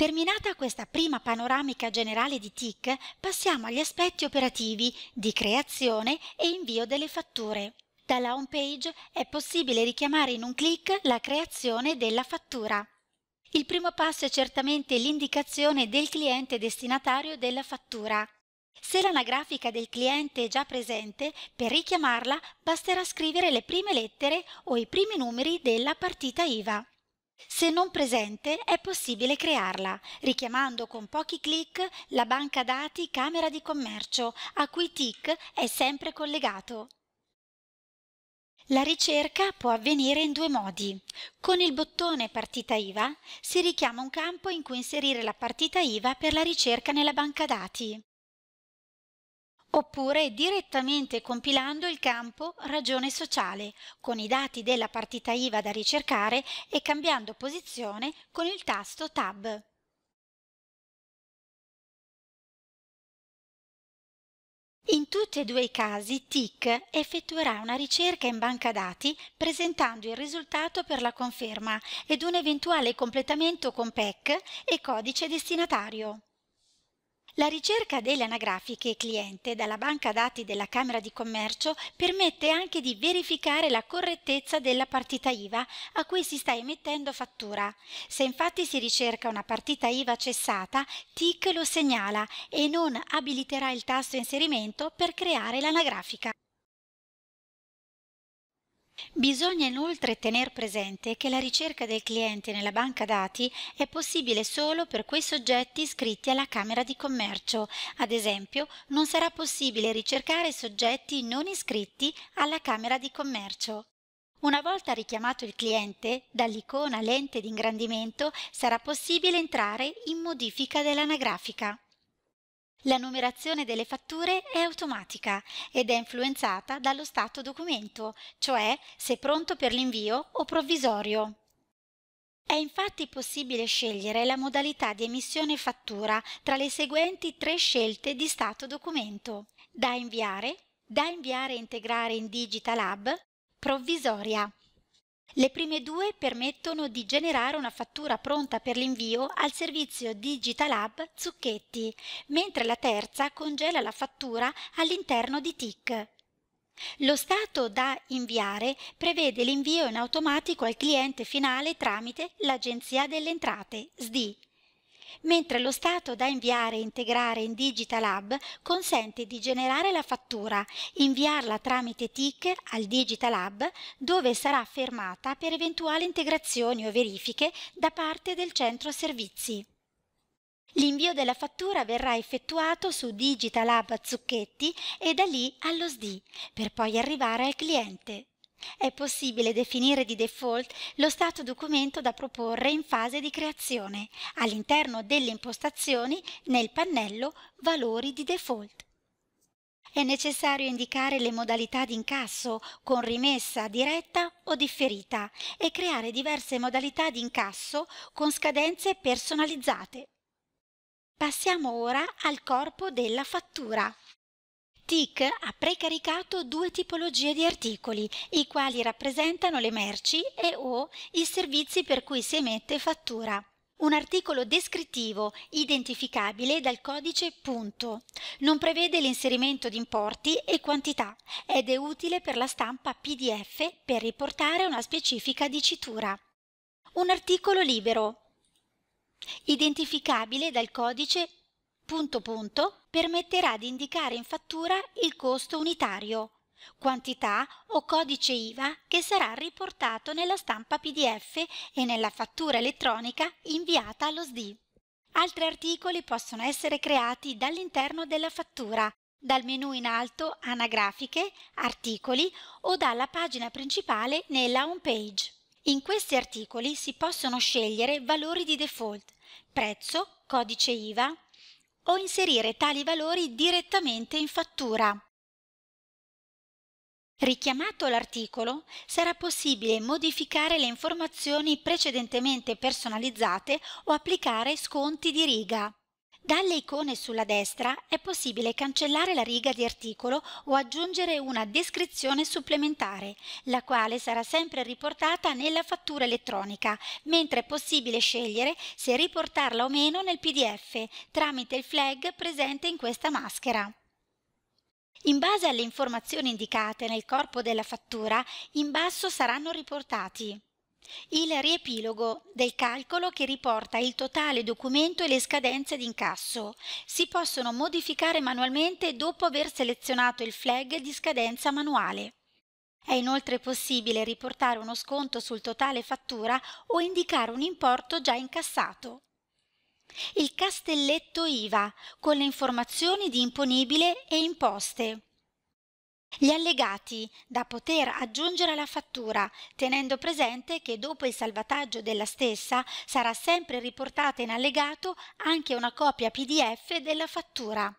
Terminata questa prima panoramica generale di TIC, passiamo agli aspetti operativi di creazione e invio delle fatture. Dalla home page è possibile richiamare in un clic la creazione della fattura. Il primo passo è certamente l'indicazione del cliente destinatario della fattura. Se l'anagrafica del cliente è già presente, per richiamarla basterà scrivere le prime lettere o i primi numeri della partita IVA. Se non presente è possibile crearla, richiamando con pochi clic la banca dati Camera di Commercio, a cui TIC è sempre collegato. La ricerca può avvenire in due modi. Con il bottone Partita IVA si richiama un campo in cui inserire la partita IVA per la ricerca nella banca dati oppure direttamente compilando il campo ragione sociale con i dati della partita IVA da ricercare e cambiando posizione con il tasto Tab. In tutti e due i casi TIC effettuerà una ricerca in banca dati presentando il risultato per la conferma ed un eventuale completamento con PEC e codice destinatario. La ricerca delle anagrafiche cliente dalla banca dati della Camera di Commercio permette anche di verificare la correttezza della partita IVA a cui si sta emettendo fattura. Se infatti si ricerca una partita IVA cessata, TIC lo segnala e non abiliterà il tasto inserimento per creare l'anagrafica. Bisogna inoltre tener presente che la ricerca del cliente nella banca dati è possibile solo per quei soggetti iscritti alla Camera di Commercio. Ad esempio, non sarà possibile ricercare soggetti non iscritti alla Camera di Commercio. Una volta richiamato il cliente, dall'icona lente di ingrandimento sarà possibile entrare in modifica dell'anagrafica. La numerazione delle fatture è automatica ed è influenzata dallo stato documento, cioè se pronto per l'invio o provvisorio. È infatti possibile scegliere la modalità di emissione fattura tra le seguenti tre scelte di stato documento da inviare, da inviare e integrare in Digital Hub, provvisoria. Le prime due permettono di generare una fattura pronta per l'invio al servizio Digital Hub Zucchetti, mentre la terza congela la fattura all'interno di TIC. Lo stato da inviare prevede l'invio in automatico al cliente finale tramite l'Agenzia delle Entrate, SDI mentre lo stato da inviare e integrare in Digital Hub consente di generare la fattura, inviarla tramite TIC al Digital Hub dove sarà fermata per eventuali integrazioni o verifiche da parte del centro servizi. L'invio della fattura verrà effettuato su Digital Hub Zucchetti e da lì allo SD, per poi arrivare al cliente. È possibile definire di default lo stato documento da proporre in fase di creazione all'interno delle impostazioni nel pannello Valori di default. È necessario indicare le modalità di incasso con rimessa diretta o differita e creare diverse modalità di incasso con scadenze personalizzate. Passiamo ora al corpo della fattura. TIC ha precaricato due tipologie di articoli, i quali rappresentano le merci e o i servizi per cui si emette fattura. Un articolo descrittivo identificabile dal codice punto. Non prevede l'inserimento di importi e quantità ed è utile per la stampa PDF per riportare una specifica dicitura. Un articolo libero identificabile dal codice punto punto permetterà di indicare in fattura il costo unitario, quantità o codice IVA che sarà riportato nella stampa PDF e nella fattura elettronica inviata allo SD. Altri articoli possono essere creati dall'interno della fattura, dal menu in alto Anagrafiche, Articoli o dalla pagina principale nella home page. In questi articoli si possono scegliere valori di default, prezzo, codice IVA, o inserire tali valori direttamente in fattura. Richiamato l'articolo, sarà possibile modificare le informazioni precedentemente personalizzate o applicare sconti di riga. Dalle icone sulla destra è possibile cancellare la riga di articolo o aggiungere una descrizione supplementare, la quale sarà sempre riportata nella fattura elettronica, mentre è possibile scegliere se riportarla o meno nel PDF tramite il flag presente in questa maschera. In base alle informazioni indicate nel corpo della fattura, in basso saranno riportati il riepilogo del calcolo che riporta il totale documento e le scadenze di incasso si possono modificare manualmente dopo aver selezionato il flag di scadenza manuale. È inoltre possibile riportare uno sconto sul totale fattura o indicare un importo già incassato. Il castelletto IVA con le informazioni di imponibile e imposte gli allegati da poter aggiungere alla fattura, tenendo presente che dopo il salvataggio della stessa sarà sempre riportata in allegato anche una copia PDF della fattura.